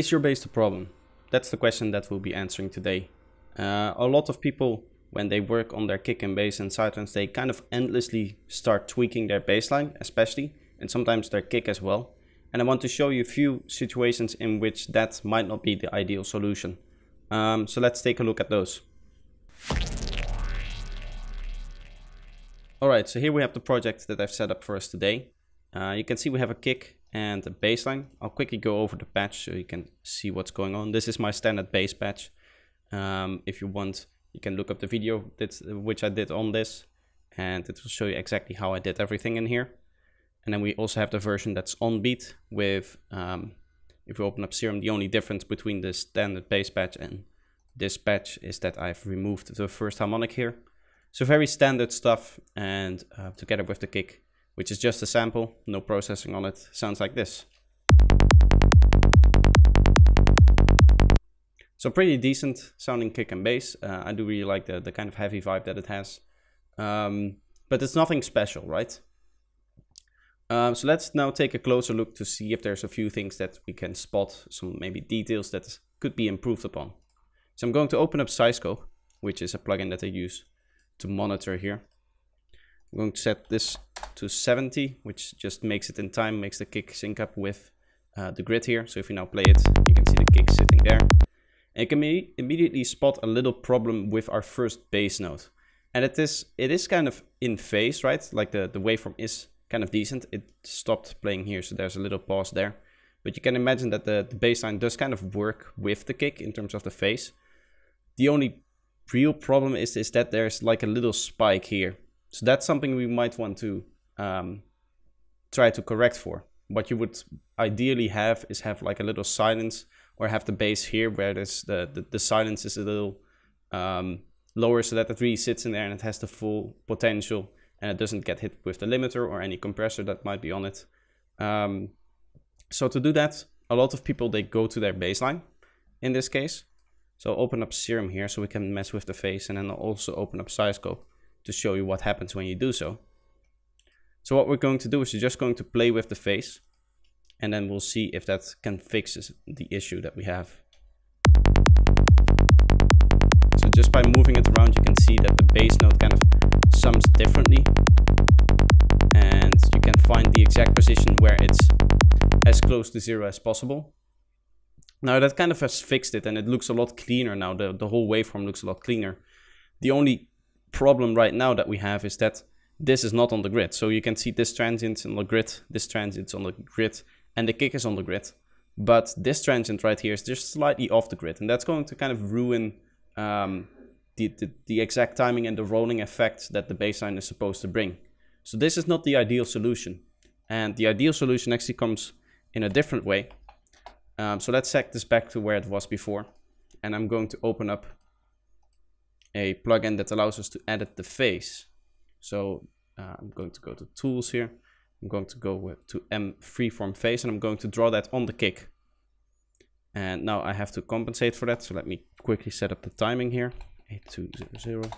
Is your base the problem? That's the question that we'll be answering today. Uh, a lot of people, when they work on their kick and base and sidearms, they kind of endlessly start tweaking their baseline, especially, and sometimes their kick as well. And I want to show you a few situations in which that might not be the ideal solution. Um, so let's take a look at those. Alright, so here we have the project that I've set up for us today. Uh, you can see we have a kick and the baseline. I'll quickly go over the patch so you can see what's going on. This is my standard base patch. Um, if you want, you can look up the video that, which I did on this and it will show you exactly how I did everything in here. And then we also have the version that's on beat with, um, if we open up Serum, the only difference between the standard base patch and this patch is that I've removed the first harmonic here. So very standard stuff and uh, together with the kick, which is just a sample, no processing on it, sounds like this. So pretty decent sounding kick and bass. Uh, I do really like the, the kind of heavy vibe that it has. Um, but it's nothing special, right? Um, so let's now take a closer look to see if there's a few things that we can spot, some maybe details that could be improved upon. So I'm going to open up Syscope, which is a plugin that I use to monitor here. I'm going to set this to 70, which just makes it in time, makes the kick sync up with uh, the grid here. So if you now play it, you can see the kick sitting there. And you can immediately spot a little problem with our first bass note. And it is, it is kind of in phase, right? Like the, the waveform is kind of decent. It stopped playing here, so there's a little pause there. But you can imagine that the, the bass line does kind of work with the kick in terms of the phase. The only real problem is, is that there's like a little spike here so that's something we might want to um, try to correct for. What you would ideally have is have like a little silence or have the bass here where there's the, the, the silence is a little um, lower so that it really sits in there and it has the full potential and it doesn't get hit with the limiter or any compressor that might be on it. Um, so to do that, a lot of people, they go to their baseline in this case. So open up Serum here so we can mess with the face and then also open up Sizescope to show you what happens when you do so. So what we're going to do is we are just going to play with the face and then we'll see if that can fix the issue that we have. So just by moving it around, you can see that the bass note kind of sums differently and you can find the exact position where it's as close to zero as possible. Now that kind of has fixed it and it looks a lot cleaner now. The, the whole waveform looks a lot cleaner. The only problem right now that we have is that this is not on the grid. So you can see this transient on the grid, this transient's on the grid, and the kick is on the grid. But this transient right here is just slightly off the grid, and that's going to kind of ruin um, the, the, the exact timing and the rolling effect that the baseline is supposed to bring. So this is not the ideal solution. And the ideal solution actually comes in a different way. Um, so let's set this back to where it was before. And I'm going to open up a plugin that allows us to edit the face. So uh, I'm going to go to tools here. I'm going to go to M freeform face and I'm going to draw that on the kick. And now I have to compensate for that. So let me quickly set up the timing here. 8200.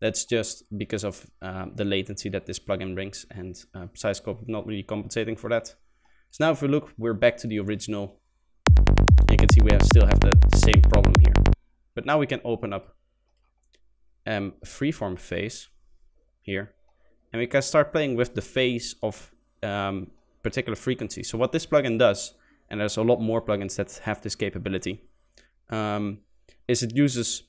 That's just because of uh, the latency that this plugin brings and uh, SizeCorp not really compensating for that. So now if we look, we're back to the original. You can see we have, still have the same problem here. But now we can open up um, freeform face here. And we can start playing with the phase of um, particular frequency. So what this plugin does, and there's a lot more plugins that have this capability, um, is it uses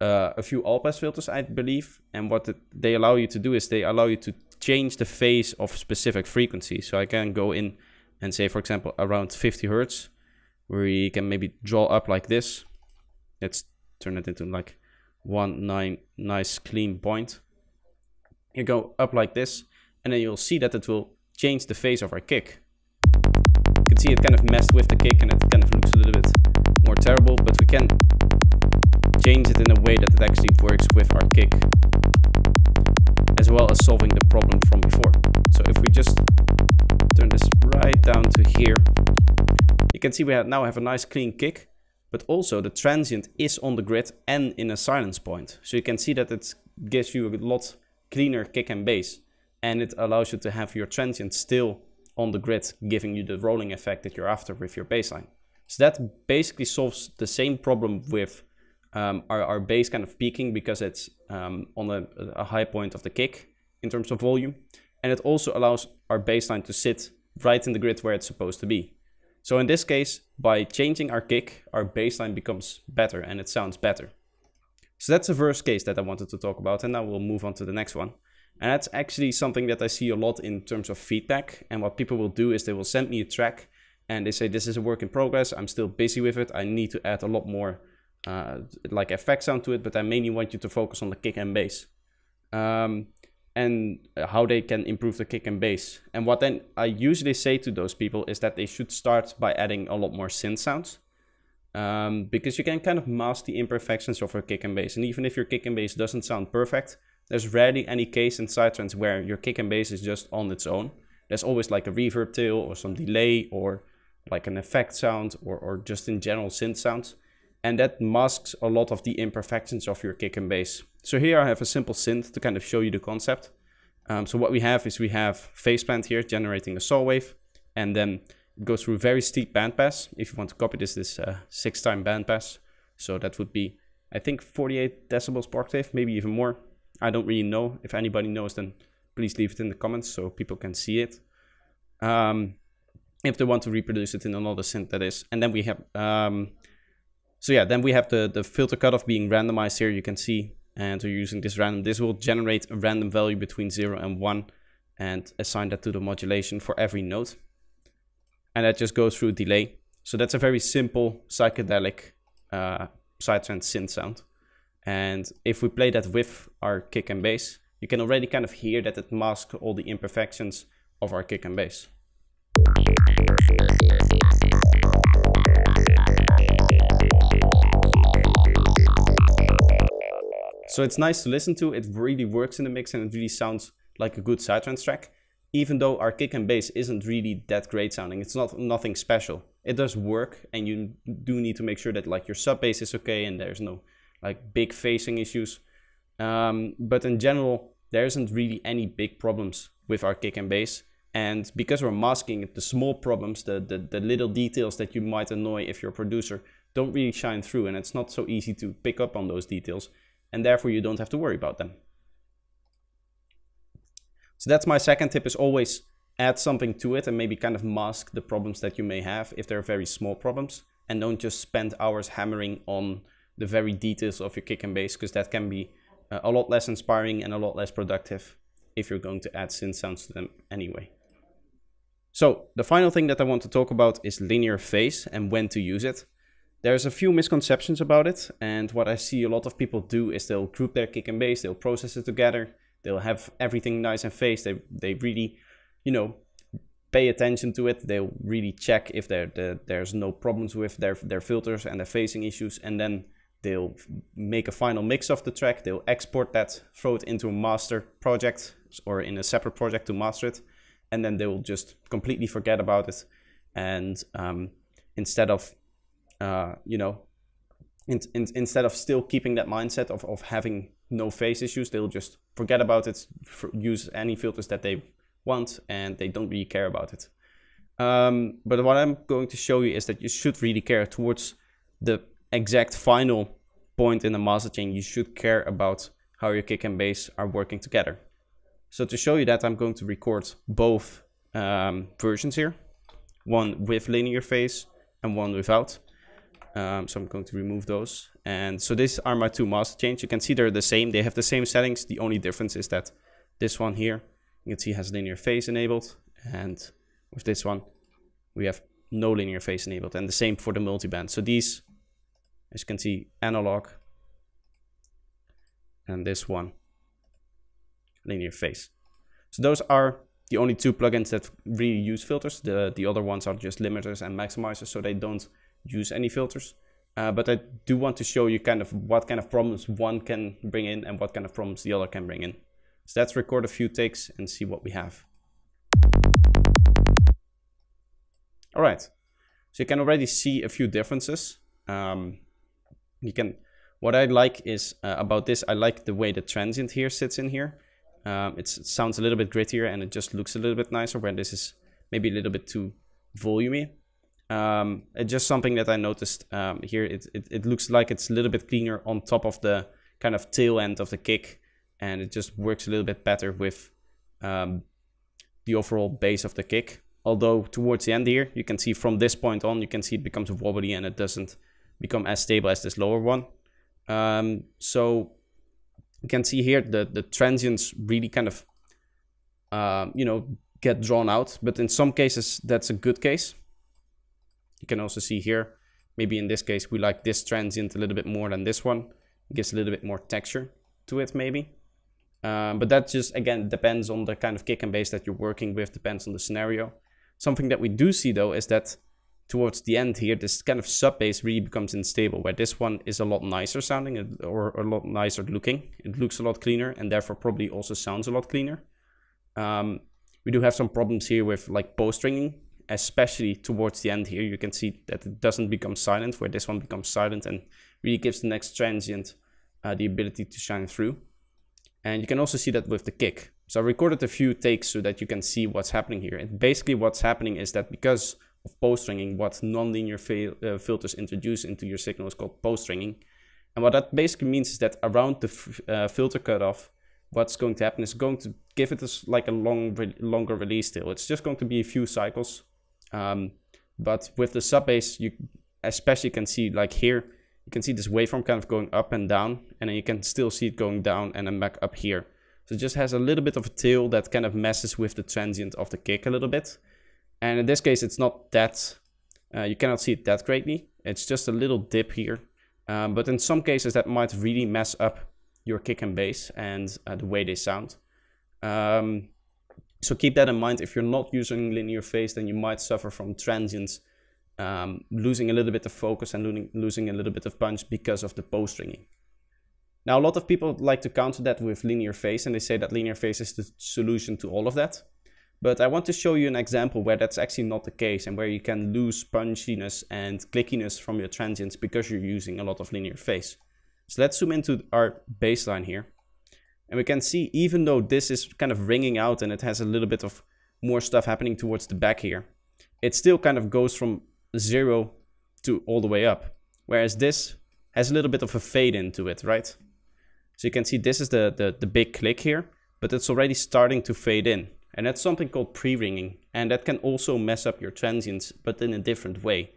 uh, a few all-pass filters, I believe. And what they allow you to do is they allow you to change the phase of specific frequency. So I can go in and say, for example, around 50 hertz, where you can maybe draw up like this. Let's turn it into like one nine, nice clean point. You go up like this and then you'll see that it will change the phase of our kick. You can see it kind of messed with the kick and it kind of looks a little bit more terrible, but we can change it in a way that it actually works with our kick as well as solving the problem from before. So if we just turn this right down to here, you can see we have now have a nice clean kick but also the transient is on the grid and in a silence point. So you can see that it gives you a lot cleaner kick and bass and it allows you to have your transient still on the grid, giving you the rolling effect that you're after with your baseline. So that basically solves the same problem with um, our, our bass kind of peaking because it's um, on a, a, high point of the kick in terms of volume. And it also allows our baseline to sit right in the grid where it's supposed to be. So in this case, by changing our kick, our baseline becomes better and it sounds better. So that's the first case that I wanted to talk about, and now we'll move on to the next one. And that's actually something that I see a lot in terms of feedback. And what people will do is they will send me a track and they say, This is a work in progress. I'm still busy with it. I need to add a lot more uh, like effect sound to it, but I mainly want you to focus on the kick and bass. Um, and uh, how they can improve the kick and bass. And what then I usually say to those people is that they should start by adding a lot more synth sounds. Um, because you can kind of mask the imperfections of your kick and bass. And even if your kick and bass doesn't sound perfect, there's rarely any case in sidetrends where your kick and bass is just on its own. There's always like a reverb tail or some delay or like an effect sound or, or just in general synth sounds. And that masks a lot of the imperfections of your kick and bass. So here I have a simple synth to kind of show you the concept. Um, so what we have is we have phase plant here generating a saw wave and then it goes through very steep band pass. If you want to copy this, this uh, six time band pass. So that would be, I think 48 decibels per octave, maybe even more. I don't really know. If anybody knows, then please leave it in the comments so people can see it. Um, if they want to reproduce it in another synth that is. And then we have, um, so yeah, then we have the, the filter cutoff being randomized here. You can see and we're using this random. This will generate a random value between 0 and 1 and assign that to the modulation for every note. And that just goes through delay. So that's a very simple psychedelic uh, synth sound. And if we play that with our kick and bass, you can already kind of hear that it masks all the imperfections of our kick and bass. So it's nice to listen to, it really works in the mix and it really sounds like a good sidetrans track, even though our kick and bass isn't really that great sounding. It's not nothing special. It does work and you do need to make sure that like your sub bass is okay and there's no like big facing issues. Um, but in general, there isn't really any big problems with our kick and bass. And because we're masking the small problems, the, the, the little details that you might annoy if you're a producer, don't really shine through and it's not so easy to pick up on those details and therefore you don't have to worry about them. So that's my second tip is always add something to it and maybe kind of mask the problems that you may have if they're very small problems and don't just spend hours hammering on the very details of your kick and bass because that can be uh, a lot less inspiring and a lot less productive if you're going to add synth sounds to them anyway. So the final thing that I want to talk about is linear phase and when to use it. There's a few misconceptions about it, and what I see a lot of people do is they'll group their kick and bass, they'll process it together, they'll have everything nice and phased. They they really, you know, pay attention to it. They'll really check if there there's no problems with their their filters and their phasing issues, and then they'll make a final mix of the track. They'll export that, throw it into a master project or in a separate project to master it, and then they will just completely forget about it. And um, instead of uh, you know, in, in, instead of still keeping that mindset of, of having no face issues, they'll just forget about it, use any filters that they want, and they don't really care about it. Um, but what I'm going to show you is that you should really care towards the exact final point in the master chain. You should care about how your kick and bass are working together. So to show you that, I'm going to record both um, versions here. One with linear phase and one without. Um, so I'm going to remove those. And so these are my two master chains. You can see they're the same. They have the same settings. The only difference is that this one here, you can see has linear phase enabled. And with this one, we have no linear phase enabled. And the same for the multiband. So these, as you can see, analog. And this one, linear phase. So those are the only two plugins that really use filters. The, the other ones are just limiters and maximizers. So they don't use any filters. Uh, but I do want to show you kind of what kind of problems one can bring in and what kind of problems the other can bring in. So let's record a few takes and see what we have. All right, so you can already see a few differences. Um, you can, what I like is uh, about this, I like the way the transient here sits in here. Um, it sounds a little bit grittier and it just looks a little bit nicer when this is maybe a little bit too volumey um, just something that I noticed um, here. It, it, it, looks like it's a little bit cleaner on top of the kind of tail end of the kick. And it just works a little bit better with um, the overall base of the kick. Although towards the end here, you can see from this point on, you can see it becomes wobbly and it doesn't become as stable as this lower one. Um, so you can see here the, the transients really kind of, uh, you know, get drawn out. But in some cases, that's a good case you can also see here, maybe in this case, we like this transient a little bit more than this one. It gives a little bit more texture to it maybe. Um, but that just, again, depends on the kind of kick and bass that you're working with, depends on the scenario. Something that we do see though is that towards the end here, this kind of sub bass really becomes unstable, where this one is a lot nicer sounding or a lot nicer looking. It looks a lot cleaner and therefore probably also sounds a lot cleaner. Um, we do have some problems here with like post-stringing especially towards the end here, you can see that it doesn't become silent, where this one becomes silent and really gives the next transient uh, the ability to shine through. And you can also see that with the kick. So I recorded a few takes so that you can see what's happening here. And basically what's happening is that because of post-stringing, what nonlinear fil uh, filters introduce into your signal is called post-stringing. And what that basically means is that around the uh, filter cutoff, what's going to happen is going to give it a, like a long, re longer release tail. It's just going to be a few cycles um, but with the sub bass, you especially can see like here, you can see this waveform kind of going up and down, and then you can still see it going down and then back up here. So it just has a little bit of a tail that kind of messes with the transient of the kick a little bit. And in this case, it's not that, uh, you cannot see it that greatly. It's just a little dip here. Um, but in some cases, that might really mess up your kick and bass and uh, the way they sound. Um, so keep that in mind. If you're not using linear phase, then you might suffer from transients, um, losing a little bit of focus and losing, losing a little bit of punch because of the post stringing. Now, a lot of people like to counter that with linear phase, and they say that linear phase is the solution to all of that. But I want to show you an example where that's actually not the case and where you can lose punchiness and clickiness from your transients because you're using a lot of linear phase. So let's zoom into our baseline here. And we can see even though this is kind of ringing out and it has a little bit of more stuff happening towards the back here, it still kind of goes from zero to all the way up. Whereas this has a little bit of a fade into it, right? So you can see this is the, the, the big click here, but it's already starting to fade in. And that's something called pre-ringing. And that can also mess up your transients, but in a different way.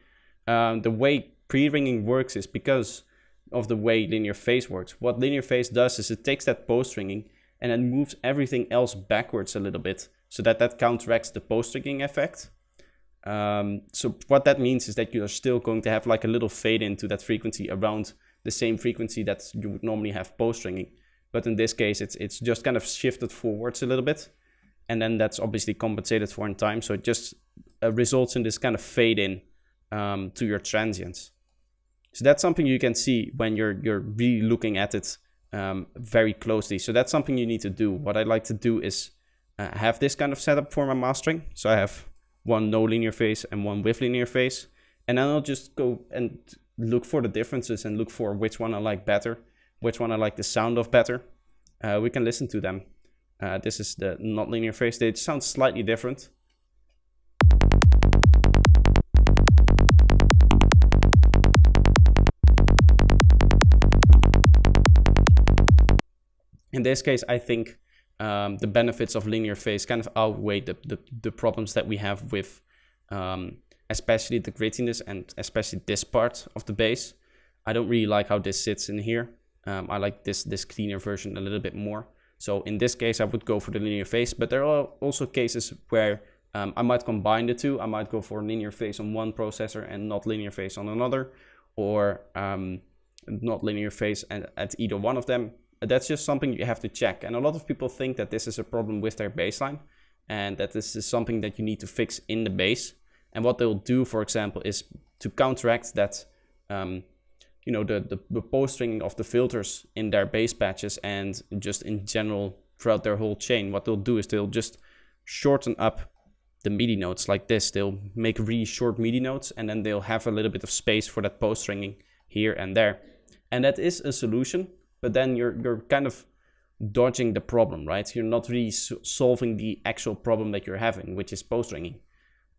Um, the way pre-ringing works is because of the way linear phase works. What linear phase does is it takes that post stringing and then moves everything else backwards a little bit so that that counteracts the post stringing effect. Um, so what that means is that you are still going to have like a little fade into that frequency around the same frequency that you would normally have post stringing. But in this case, it's, it's just kind of shifted forwards a little bit. And then that's obviously compensated for in time. So it just uh, results in this kind of fade in um, to your transients. So that's something you can see when you're, you're really looking at it um, very closely. So that's something you need to do. What I like to do is uh, have this kind of setup for my mastering. So I have one no linear phase and one with linear phase. And then I'll just go and look for the differences and look for which one I like better, which one I like the sound of better. Uh, we can listen to them. Uh, this is the non-linear phase. They sound slightly different, in this case, I think um, the benefits of linear phase kind of outweigh the, the, the problems that we have with um, especially the grittiness and especially this part of the base. I don't really like how this sits in here. Um, I like this, this cleaner version a little bit more. So in this case, I would go for the linear phase, but there are also cases where um, I might combine the two. I might go for linear phase on one processor and not linear phase on another, or um, not linear phase at, at either one of them that's just something you have to check. And a lot of people think that this is a problem with their baseline and that this is something that you need to fix in the base. And what they'll do, for example, is to counteract that, um, you know, the, the, the of the filters in their base patches and just in general throughout their whole chain, what they'll do is they'll just shorten up the MIDI notes like this. They'll make really short MIDI notes, and then they'll have a little bit of space for that post stringing here and there. And that is a solution but then you're you're kind of dodging the problem, right? you're not really so solving the actual problem that you're having, which is post ringing,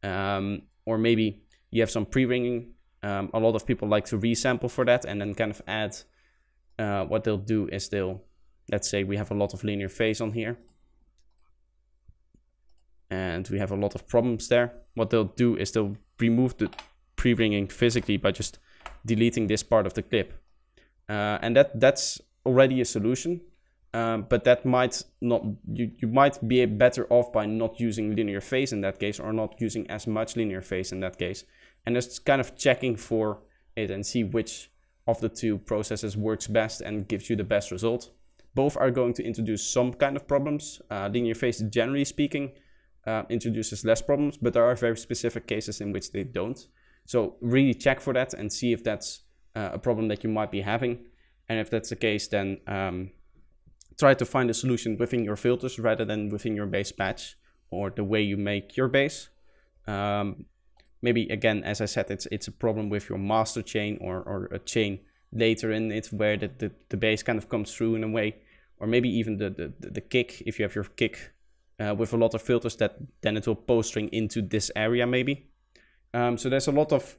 um, or maybe you have some pre ringing. Um, a lot of people like to resample for that, and then kind of add. Uh, what they'll do is they'll, let's say we have a lot of linear phase on here, and we have a lot of problems there. What they'll do is they'll remove the pre-ringing physically by just deleting this part of the clip. Uh, and that that's already a solution, um, but that might not you, you might be better off by not using linear phase in that case or not using as much linear phase in that case and just kind of checking for it and see which of the two processes works best and gives you the best result both are going to introduce some kind of problems uh, linear phase generally speaking uh, introduces less problems but there are very specific cases in which they don't so really check for that and see if that's uh, a problem that you might be having and if that's the case, then um, try to find a solution within your filters rather than within your base patch or the way you make your base. Um, maybe again, as I said, it's it's a problem with your master chain or, or a chain later in it where the, the, the base kind of comes through in a way, or maybe even the, the, the kick, if you have your kick uh, with a lot of filters that then it will post string into this area maybe. Um, so there's a lot of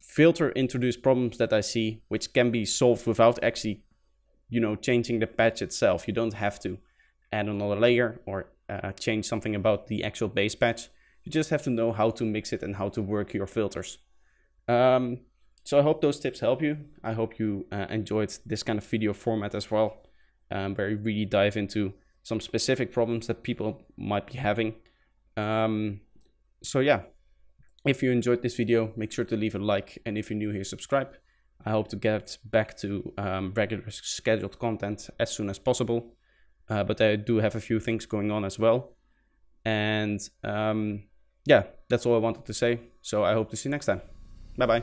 filter introduced problems that I see, which can be solved without actually, you know, changing the patch itself. You don't have to add another layer or uh, change something about the actual base patch. You just have to know how to mix it and how to work your filters. Um, so I hope those tips help you. I hope you uh, enjoyed this kind of video format as well, um, where we really dive into some specific problems that people might be having. Um, so yeah, if you enjoyed this video, make sure to leave a like. And if you're new here, subscribe. I hope to get back to um, regular scheduled content as soon as possible. Uh, but I do have a few things going on as well. And um, yeah, that's all I wanted to say. So I hope to see you next time. Bye bye.